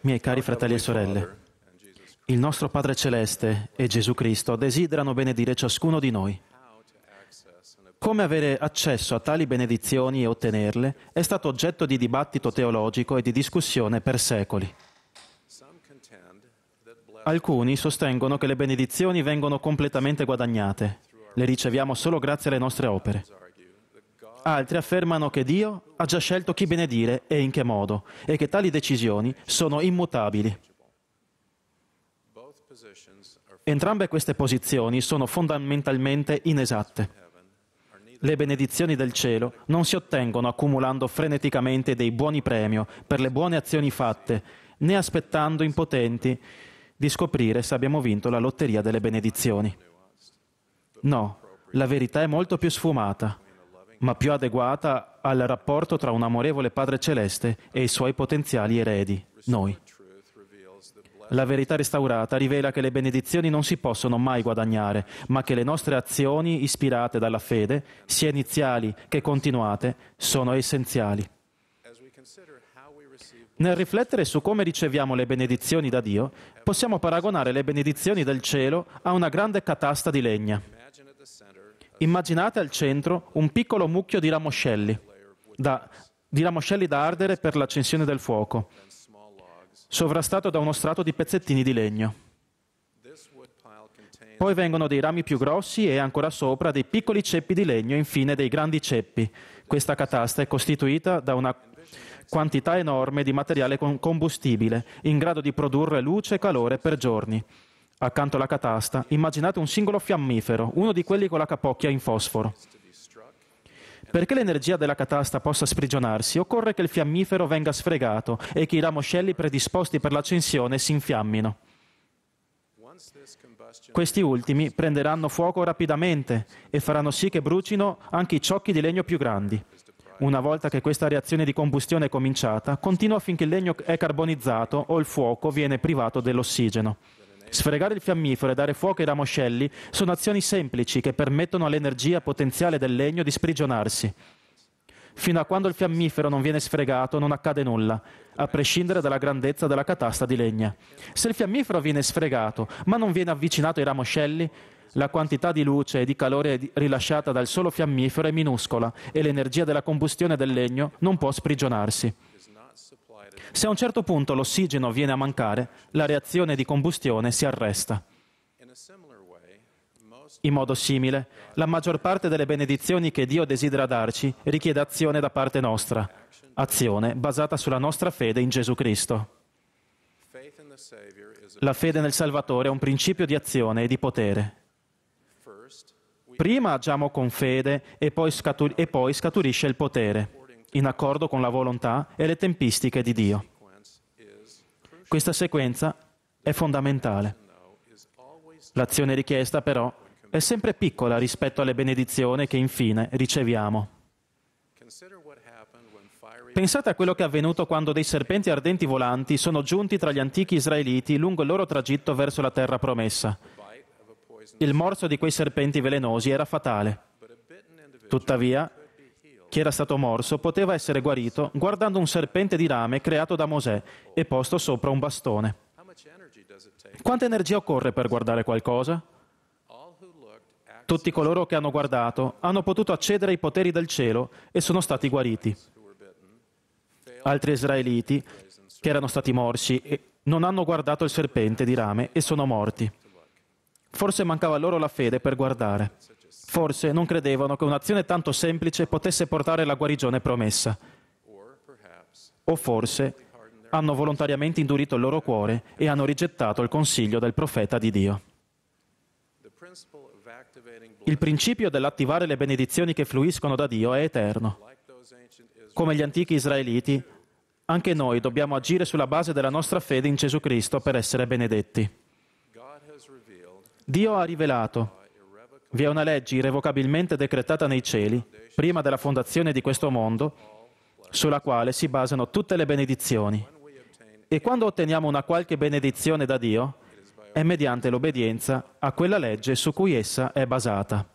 Miei cari fratelli e sorelle, il nostro Padre Celeste e Gesù Cristo desiderano benedire ciascuno di noi. Come avere accesso a tali benedizioni e ottenerle è stato oggetto di dibattito teologico e di discussione per secoli. Alcuni sostengono che le benedizioni vengono completamente guadagnate, le riceviamo solo grazie alle nostre opere. Altri affermano che Dio ha già scelto chi benedire e in che modo, e che tali decisioni sono immutabili. Entrambe queste posizioni sono fondamentalmente inesatte. Le benedizioni del cielo non si ottengono accumulando freneticamente dei buoni premio per le buone azioni fatte, né aspettando impotenti di scoprire se abbiamo vinto la lotteria delle benedizioni. No, la verità è molto più sfumata ma più adeguata al rapporto tra un amorevole Padre Celeste e i suoi potenziali eredi, noi. La verità restaurata rivela che le benedizioni non si possono mai guadagnare, ma che le nostre azioni ispirate dalla fede, sia iniziali che continuate, sono essenziali. Nel riflettere su come riceviamo le benedizioni da Dio, possiamo paragonare le benedizioni del cielo a una grande catasta di legna. Immaginate al centro un piccolo mucchio di ramoscelli da, di ramoscelli da ardere per l'accensione del fuoco, sovrastato da uno strato di pezzettini di legno. Poi vengono dei rami più grossi e ancora sopra dei piccoli ceppi di legno, infine dei grandi ceppi. Questa catasta è costituita da una quantità enorme di materiale combustibile, in grado di produrre luce e calore per giorni. Accanto alla catasta immaginate un singolo fiammifero, uno di quelli con la capocchia in fosforo. Perché l'energia della catasta possa sprigionarsi, occorre che il fiammifero venga sfregato e che i ramoscelli predisposti per l'accensione si infiammino. Questi ultimi prenderanno fuoco rapidamente e faranno sì che brucino anche i ciocchi di legno più grandi. Una volta che questa reazione di combustione è cominciata, continua finché il legno è carbonizzato o il fuoco viene privato dell'ossigeno. Sfregare il fiammifero e dare fuoco ai ramoscelli sono azioni semplici che permettono all'energia potenziale del legno di sprigionarsi. Fino a quando il fiammifero non viene sfregato non accade nulla, a prescindere dalla grandezza della catasta di legna. Se il fiammifero viene sfregato ma non viene avvicinato ai ramoscelli, la quantità di luce e di calore rilasciata dal solo fiammifero è minuscola e l'energia della combustione del legno non può sprigionarsi. Se a un certo punto l'ossigeno viene a mancare, la reazione di combustione si arresta. In modo simile, la maggior parte delle benedizioni che Dio desidera darci richiede azione da parte nostra, azione basata sulla nostra fede in Gesù Cristo. La fede nel Salvatore è un principio di azione e di potere. Prima agiamo con fede e poi, scatu- e poi scaturisce il potere in accordo con la volontà e le tempistiche di Dio. Questa sequenza è fondamentale. L'azione richiesta però è sempre piccola rispetto alle benedizioni che infine riceviamo. Pensate a quello che è avvenuto quando dei serpenti ardenti volanti sono giunti tra gli antichi israeliti lungo il loro tragitto verso la terra promessa. Il morso di quei serpenti velenosi era fatale. Tuttavia, chi era stato morso poteva essere guarito guardando un serpente di rame creato da Mosè e posto sopra un bastone. Quanta energia occorre per guardare qualcosa? Tutti coloro che hanno guardato hanno potuto accedere ai poteri del cielo e sono stati guariti. Altri israeliti, che erano stati morsi, non hanno guardato il serpente di rame e sono morti. Forse mancava loro la fede per guardare. Forse non credevano che un'azione tanto semplice potesse portare alla guarigione promessa. O forse hanno volontariamente indurito il loro cuore e hanno rigettato il consiglio del profeta di Dio. Il principio dell'attivare le benedizioni che fluiscono da Dio è eterno. Come gli antichi israeliti, anche noi dobbiamo agire sulla base della nostra fede in Gesù Cristo per essere benedetti. Dio ha rivelato vi è una legge irrevocabilmente decretata nei cieli, prima della fondazione di questo mondo, sulla quale si basano tutte le benedizioni. E quando otteniamo una qualche benedizione da Dio, è mediante l'obbedienza a quella legge su cui essa è basata.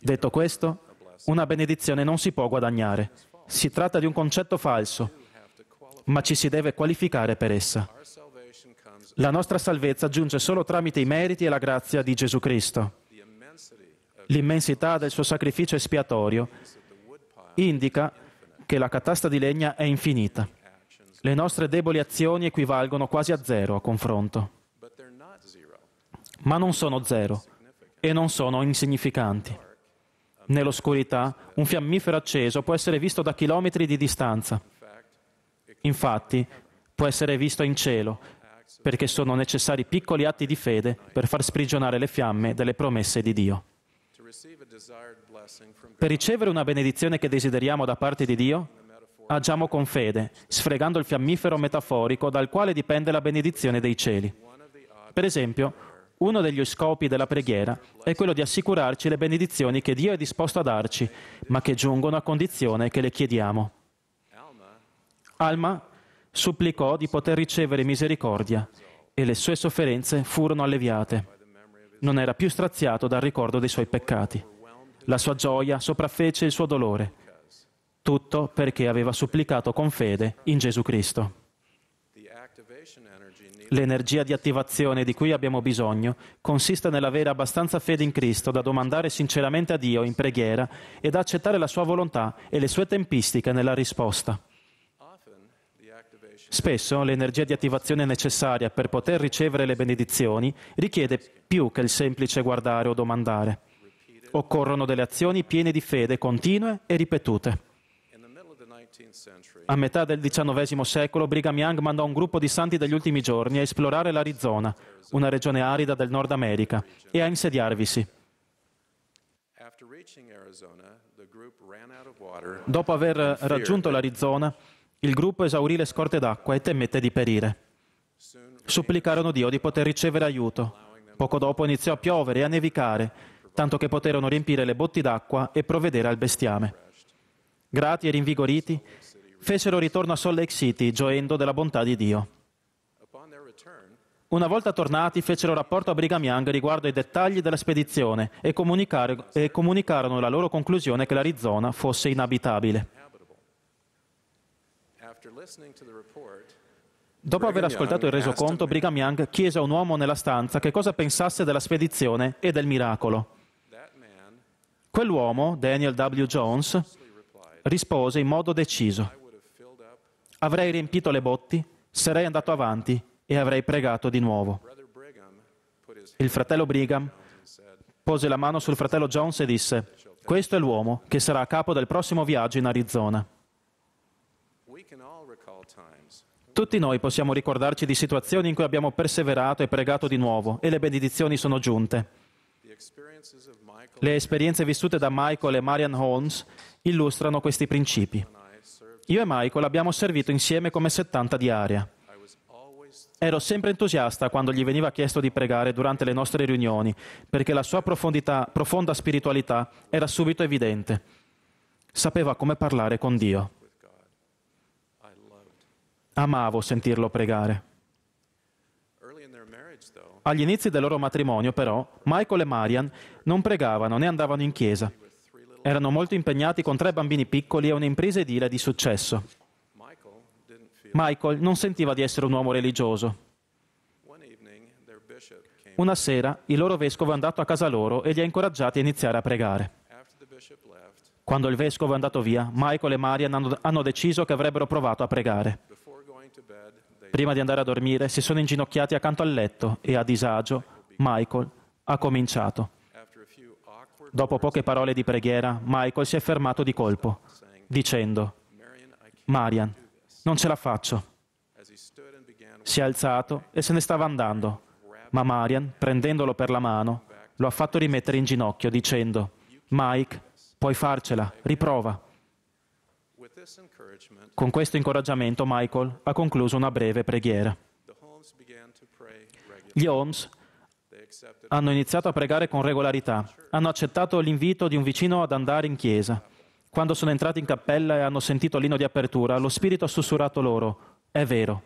Detto questo, una benedizione non si può guadagnare. Si tratta di un concetto falso, ma ci si deve qualificare per essa. La nostra salvezza giunge solo tramite i meriti e la grazia di Gesù Cristo. L'immensità del suo sacrificio espiatorio indica che la catasta di legna è infinita. Le nostre deboli azioni equivalgono quasi a zero a confronto. Ma non sono zero e non sono insignificanti. Nell'oscurità un fiammifero acceso può essere visto da chilometri di distanza. Infatti può essere visto in cielo perché sono necessari piccoli atti di fede per far sprigionare le fiamme delle promesse di Dio. Per ricevere una benedizione che desideriamo da parte di Dio, agiamo con fede, sfregando il fiammifero metaforico dal quale dipende la benedizione dei cieli. Per esempio, uno degli scopi della preghiera è quello di assicurarci le benedizioni che Dio è disposto a darci, ma che giungono a condizione che le chiediamo. Alma supplicò di poter ricevere misericordia e le sue sofferenze furono alleviate. Non era più straziato dal ricordo dei suoi peccati. La sua gioia sopraffece il suo dolore. Tutto perché aveva supplicato con fede in Gesù Cristo. L'energia di attivazione di cui abbiamo bisogno consiste nell'avere abbastanza fede in Cristo da domandare sinceramente a Dio in preghiera ed accettare la sua volontà e le sue tempistiche nella risposta. Spesso l'energia di attivazione necessaria per poter ricevere le benedizioni richiede più che il semplice guardare o domandare. Occorrono delle azioni piene di fede, continue e ripetute. A metà del XIX secolo, Brigham Young mandò un gruppo di santi degli ultimi giorni a esplorare l'Arizona, una regione arida del Nord America, e a insediarvisi. Dopo aver raggiunto l'Arizona, il gruppo esaurì le scorte d'acqua e temette di perire. Supplicarono Dio di poter ricevere aiuto. Poco dopo iniziò a piovere e a nevicare, tanto che poterono riempire le botti d'acqua e provvedere al bestiame. Grati e rinvigoriti, fecero ritorno a Salt Lake City, gioendo della bontà di Dio. Una volta tornati, fecero rapporto a Brigham Young riguardo ai dettagli della spedizione e, comunicarono la loro conclusione che l'Arizona fosse inabitabile. Dopo aver ascoltato il resoconto, Brigham Young chiese a un uomo nella stanza che cosa pensasse della spedizione e del miracolo. Quell'uomo, Daniel W. Jones, rispose in modo deciso. Avrei riempito le botti, sarei andato avanti e avrei pregato di nuovo. Il fratello Brigham pose la mano sul fratello Jones e disse, questo è l'uomo che sarà a capo del prossimo viaggio in Arizona. Tutti noi possiamo ricordarci di situazioni in cui abbiamo perseverato e pregato di nuovo e le benedizioni sono giunte. Le esperienze vissute da Michael e Marian Holmes illustrano questi principi. Io e Michael abbiamo servito insieme come 70 di aria. Ero sempre entusiasta quando gli veniva chiesto di pregare durante le nostre riunioni, perché la sua profonda spiritualità era subito evidente. Sapeva come parlare con Dio. Amavo sentirlo pregare. Agli inizi del loro matrimonio, però, Michael e Marian non pregavano né andavano in chiesa. Erano molto impegnati con tre bambini piccoli e un'impresa edile di successo. Michael non sentiva di essere un uomo religioso. Una sera il loro vescovo è andato a casa loro e li ha incoraggiati a iniziare a pregare. Quando il vescovo è andato via, Michael e Marian hanno, deciso che avrebbero provato a pregare. Prima di andare a dormire si sono inginocchiati accanto al letto e a disagio Michael ha cominciato. Dopo poche parole di preghiera, Michael si è fermato di colpo, dicendo, Marian, non ce la faccio. Si è alzato e se ne stava andando, ma Marian, prendendolo per la mano, lo ha fatto rimettere in ginocchio, dicendo, Mike, puoi farcela, riprova. Con questo incoraggiamento Michael ha concluso una breve preghiera. Gli Holmes hanno iniziato a pregare con regolarità, hanno accettato l'invito di un vicino ad andare in chiesa. Quando sono entrati in cappella e hanno sentito l'ino di apertura, lo Spirito ha sussurrato loro, è vero.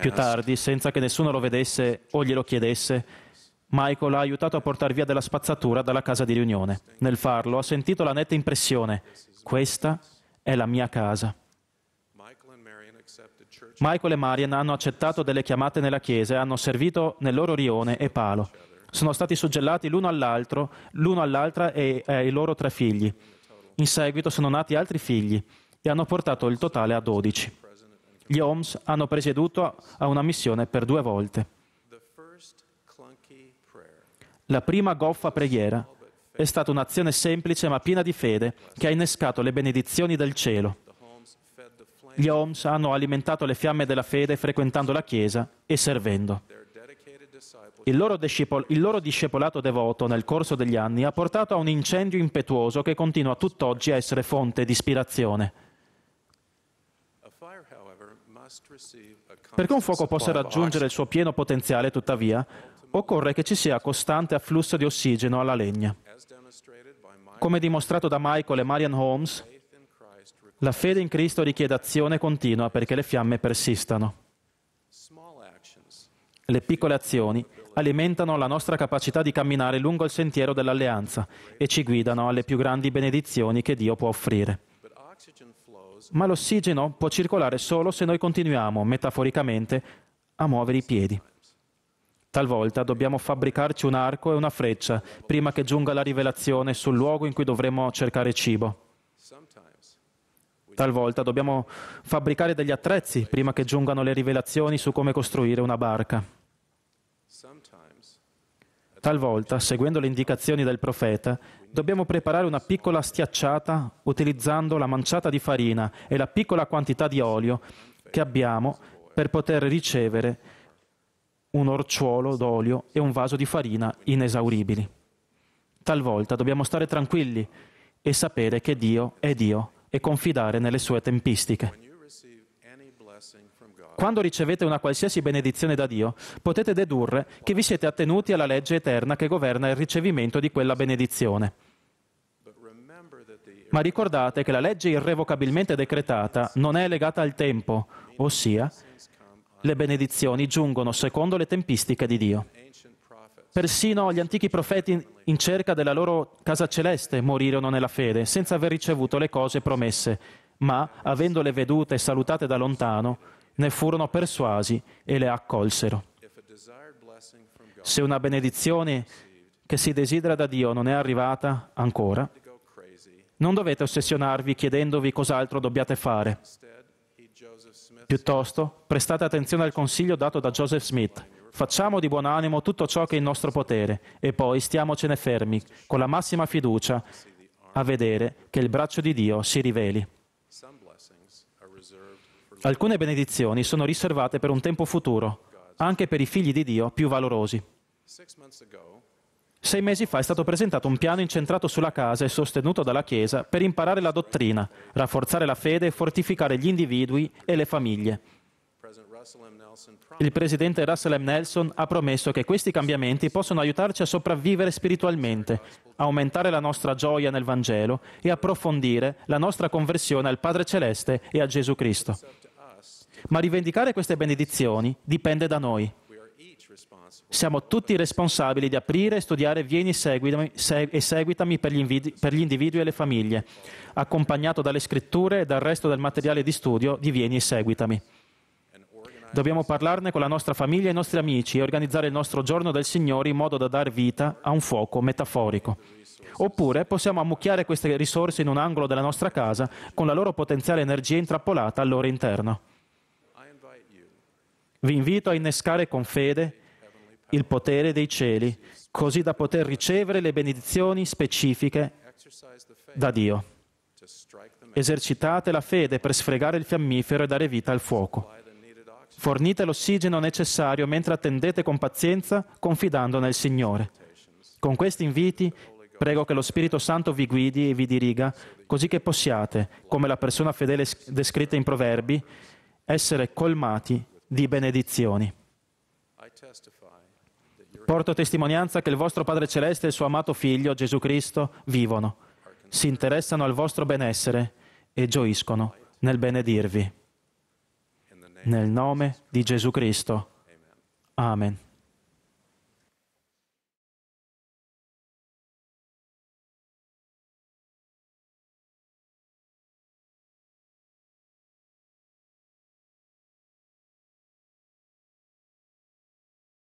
Più tardi, senza che nessuno lo vedesse o glielo chiedesse, Michael ha aiutato a portare via della spazzatura dalla casa di riunione. Nel farlo ha sentito la netta impressione, questa è la mia casa. Michael e Marian hanno accettato delle chiamate nella chiesa e hanno servito nel loro rione e palo. Sono stati suggellati l'uno all'altro, l'uno all'altra e ai loro tre figli. In seguito sono nati altri figli e hanno portato il totale a 12. Gli OMS hanno presieduto a una missione per due volte. La prima goffa preghiera è stata un'azione semplice ma piena di fede che ha innescato le benedizioni del cielo. Gli Homs hanno alimentato le fiamme della fede frequentando la Chiesa e servendo. Il loro, discepol- il loro discepolato devoto nel corso degli anni ha portato a un incendio impetuoso che continua tutt'oggi a essere fonte di ispirazione. Perché un fuoco possa raggiungere il suo pieno potenziale, tuttavia, occorre che ci sia costante afflusso di ossigeno alla legna. Come dimostrato da Michael e Marian Holmes, la fede in Cristo richiede azione continua perché le fiamme persistano. Le piccole azioni alimentano la nostra capacità di camminare lungo il sentiero dell'alleanza e ci guidano alle più grandi benedizioni che Dio può offrire ma l'ossigeno può circolare solo se noi continuiamo, metaforicamente, a muovere i piedi. Talvolta dobbiamo fabbricarci un arco e una freccia prima che giunga la rivelazione sul luogo in cui dovremo cercare cibo. Talvolta dobbiamo fabbricare degli attrezzi prima che giungano le rivelazioni su come costruire una barca. Talvolta, seguendo le indicazioni del profeta, dobbiamo preparare una piccola stiacciata utilizzando la manciata di farina e la piccola quantità di olio che abbiamo per poter ricevere un orciolo d'olio e un vaso di farina inesauribili. Talvolta dobbiamo stare tranquilli e sapere che Dio è Dio e confidare nelle sue tempistiche quando ricevete una qualsiasi benedizione da Dio, potete dedurre che vi siete attenuti alla legge eterna che governa il ricevimento di quella benedizione. Ma ricordate che la legge irrevocabilmente decretata non è legata al tempo, ossia le benedizioni giungono secondo le tempistiche di Dio. Persino gli antichi profeti in cerca della loro casa celeste morirono nella fede, senza aver ricevuto le cose promesse, ma avendole vedute e salutate da lontano, ne furono persuasi e le accolsero. Se una benedizione che si desidera da Dio non è arrivata ancora, non dovete ossessionarvi chiedendovi cos'altro dobbiate fare. Piuttosto, prestate attenzione al consiglio dato da Joseph Smith. Facciamo di buon animo tutto ciò che è in nostro potere e poi stiamocene fermi, con la massima fiducia, a vedere che il braccio di Dio si riveli. Alcune benedizioni sono riservate per un tempo futuro, anche per i figli di Dio più valorosi. Sei mesi fa è stato presentato un piano incentrato sulla casa e sostenuto dalla Chiesa per imparare la dottrina, rafforzare la fede e fortificare gli individui e le famiglie. Il presidente Russell M. Nelson ha promesso che questi cambiamenti possono aiutarci a sopravvivere spiritualmente, aumentare la nostra gioia nel Vangelo e approfondire la nostra conversione al Padre Celeste e a Gesù Cristo ma rivendicare queste benedizioni dipende da noi. Siamo tutti responsabili di aprire e studiare Vieni seguitami, seg- e seguitami per gli, invidi- per gli, individui e le famiglie, accompagnato dalle scritture e dal resto del materiale di studio di Vieni e seguitami. Dobbiamo parlarne con la nostra famiglia e i nostri amici e organizzare il nostro giorno del Signore in modo da dar vita a un fuoco metaforico. Oppure possiamo ammucchiare queste risorse in un angolo della nostra casa con la loro potenziale energia intrappolata al loro interno. Vi invito a innescare con fede il potere dei cieli, così da poter ricevere le benedizioni specifiche da Dio. Esercitate la fede per sfregare il fiammifero e dare vita al fuoco. Fornite l'ossigeno necessario mentre attendete con pazienza, confidando nel Signore. Con questi inviti prego che lo Spirito Santo vi guidi e vi diriga, così che possiate, come la persona fedele descritta in Proverbi, essere colmati di benedizioni. Porto testimonianza che il vostro Padre Celeste e il suo amato Figlio, Gesù Cristo, vivono, si interessano al vostro benessere e gioiscono nel benedirvi. Nel nome di Gesù Cristo. Amen.